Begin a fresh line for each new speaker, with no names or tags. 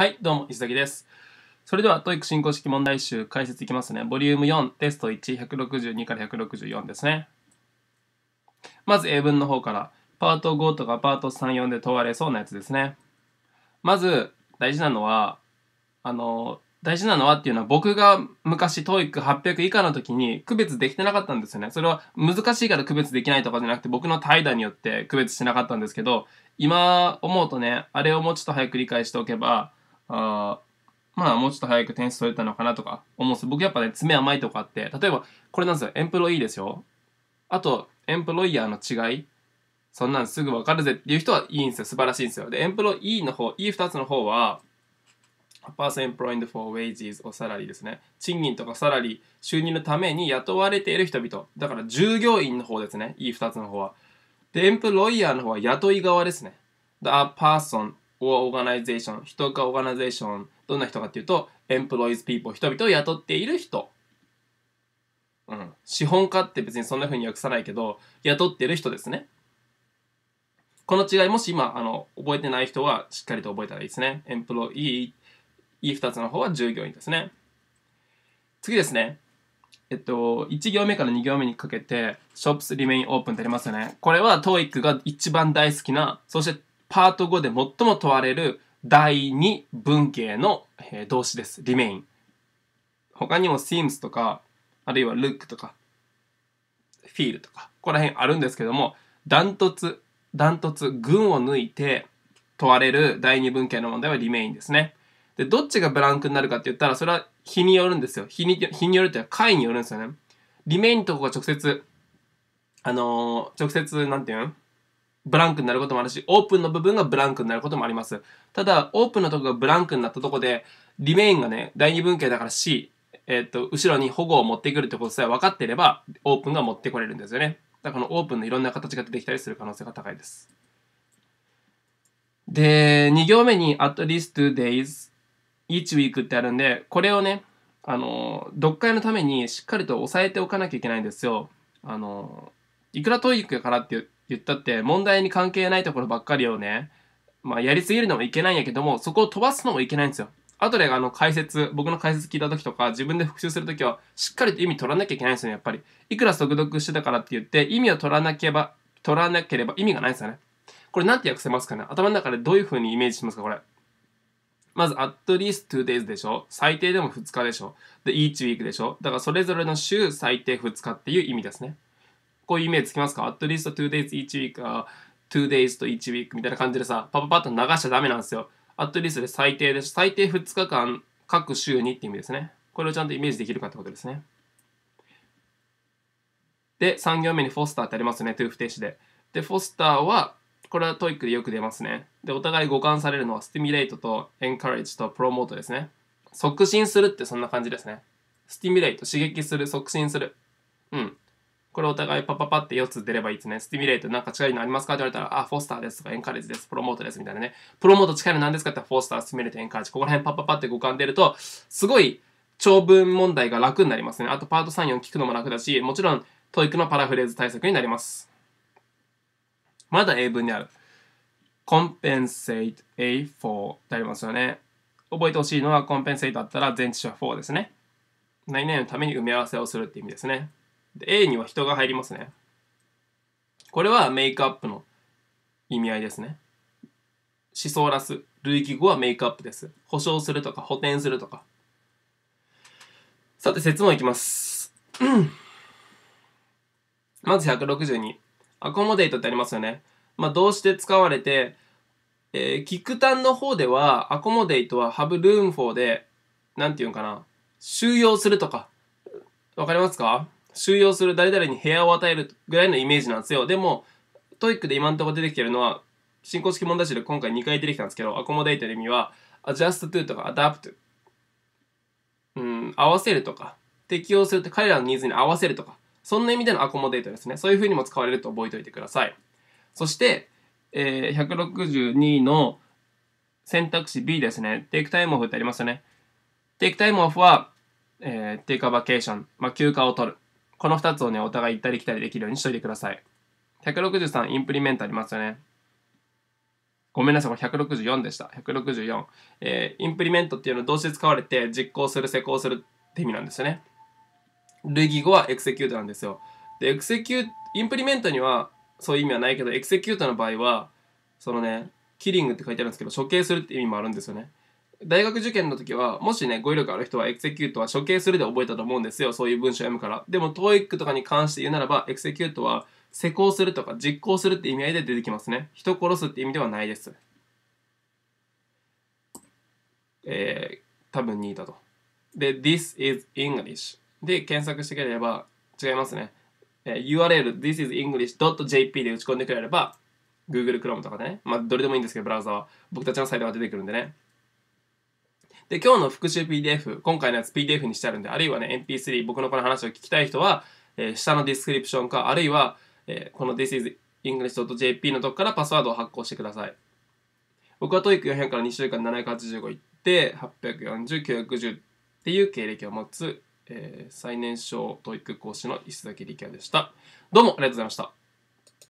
はい、どうも、石崎です。それでは、トイック進行式問題集解説いきますね。ボリューム4、テスト1、162から164ですね。まず、英文の方から、パート5とかパート3、4で問われそうなやつですね。まず、大事なのは、あの、大事なのはっていうのは僕が昔 TOEIC800 以下の時に区別できてなかったんですよね。それは難しいから区別できないとかじゃなくて僕の怠惰によって区別してなかったんですけど今思うとねあれをもうちょっと早く理解しておけばあまあもうちょっと早く点数取れたのかなとか思うんです僕やっぱね爪甘いとかあって例えばこれなんですよエンプロイーですよあとエンプロイヤーの違いそんなんすぐわかるぜっていう人はいいんですよ素晴らしいんですよでエンプロイーの方 E2 つの方は A person employed for wages or salary ですね賃金とかサラリー収入のために雇われている人々だから従業員の方ですね E2 つの方はでエンプロイヤーの方は雇い側ですね The person or organization 人かオーガナゼーションどんな人かっていうと employs people 人々を雇っている人、うん、資本家って別にそんな風に訳さないけど雇ってる人ですねこの違いもし今あの覚えてない人はしっかりと覚えたらいいですね employee E2 つの方は従業員ですね次ですねえっと、1行目から2行目にかけて、shops remain open ってありますよね。これは TOEIC が一番大好きな、そしてパート5で最も問われる第2文型の動詞です。remain。他にも seems とか、あるいは look とか、feel とか、ここら辺あるんですけども、ダントツ、ダントツ、群を抜いて問われる第2文型の問題は remain ですね。で、どっちがブランクになるかって言ったら、それは日によるんですよ。日に日によるっていうのは回によるんですよね。remain とこが直接、あのー、直接、なんていうんブランクになることもあるし、オープンの部分がブランクになることもあります。ただ、オープンのとこがブランクになったとこで、リメインがね、第二文系だから C、えー、っと、後ろに保護を持ってくるってことさえ分かっていれば、オープンが持ってこれるんですよね。だからこのオープンのいろんな形が出てきたりする可能性が高いです。で、2行目に at least two days each week ってあるんで、これをね、あの、読解のためにしっかりと押さえておかなきゃいけないんですよ。あの、いくらトイックやからって言ったって問題に関係ないところばっかりをね、まあ、やりすぎるのもいけないんやけども、そこを飛ばすのもいけないんですよ。後であの解説、僕の解説聞いた時とか、自分で復習する時は、しっかりと意味取らなきゃいけないんですよね、やっぱり。いくら速読してたからって言って、意味を取らなければ、取らなければ意味がないですよね。これなんて訳せますかね頭の中でどういう風にイメージしますかこれ。まず、at least two days でしょ最低でも2日でしょで、each week でしょだからそれぞれの週最低2日っていう意味ですね。こいいイメージつきますか ?at least two days each week あ two days と 1week みたいな感じでさ、パパパッと流しちゃダメなんですよ。at least で最低です。最低2日間、各週にって意味ですね。これをちゃんとイメージできるかってことですね。で、3行目にフォスターってありますね、トゥー不定詞で。で、フォスターは、これはトイックでよく出ますね。で、お互い互換されるのは、スティミュレートとエンカレッジとプロモートですね。促進するってそんな感じですね。スティミュレート、刺激する、促進する。うん。これお互いパパパって4つ出ればいいですね。スティミュレートなんか近いのありますかって言われたら、あ、フォスターですとかエンカレッジです、プロモートですみたいなね。プロモート近いの何ですかってフォスター、スティミュレート、エンカレッジ。ここら辺パパパって五感出ると、すごい長文問題が楽になりますね。あとパート3、4聞くのも楽だし、もちろんトイックのパラフレーズ対策になります。まだ英文にある。compensate a for ってありますよね。覚えてほしいのは compensate だったら前置詞は for ですね。何々のために埋め合わせをするって意味ですね。で A には人が入りますね。これはメイクアップの意味合いですね。思想ラス。類義語はメイクアップです。保証するとか補填するとか。さて、説問いきます。まず162。アコモデイトってありますよね。まあ、動詞で使われて、えー、キの方では、アコモデイトはハブルーム4で、なんて言うんかな。収容するとか。わかりますか収容する誰々に部屋を与えるぐらいのイメージなんですよ。でも、トイックで今んとこ出てきてるのは、進行式問題集で今回2回出てきたんですけど、アコモデイトの意味は、adjust to とか adapt、うん、合わせるとか、適用するって彼らのニーズに合わせるとか、そんな意味でのアコモデイトですね。そういうふうにも使われると覚えておいてください。そして、えー、162の選択肢 B ですね。take time off ってありますよね。take time off は、えー、take a vacation、まあ、休暇を取る。この2つをね、お互い行ったり来たりできるようにしといてください。163、インプリメントありますよね。ごめんなさい、これ164でした。164。えー、インプリメントっていうのは動詞で使われて、実行する、施行するって意味なんですよね。類義語はエクセキュートなんですよ。で、エクセキュート、インプリメントにはそういう意味はないけど、エクセキュートの場合は、そのね、キリングって書いてあるんですけど、処刑するって意味もあるんですよね。大学受験の時は、もしね、語彙力ある人は、エクセキュートは処刑するで覚えたと思うんですよ。そういう文章読むから。でも、TOEIC とかに関して言うならば、エクセキュートは、施行するとか実行するって意味合いで出てきますね。人殺すって意味ではないです。えー、多分2だと。で、This is English。で、検索してくれれば、違いますね。えー、URL thisisenglish.jp で打ち込んでくれれば、Google Chrome とかでね、まあ、どれでもいいんですけど、ブラウザは。僕たちのサイトが出てくるんでね。で、今日の復習 PDF、今回のやつ PDF にしてあるんで、あるいはね、MP3、僕のこの話を聞きたい人は、えー、下のディスクリプションか、あるいは、えー、この thisisenglish.jp のとこからパスワードを発行してください。僕は TOEIC400 から2週間785行って、840、9 1 0っていう経歴を持つ、えー、最年少 TOEIC 講師の石崎力也でした。どうもありがとうございました。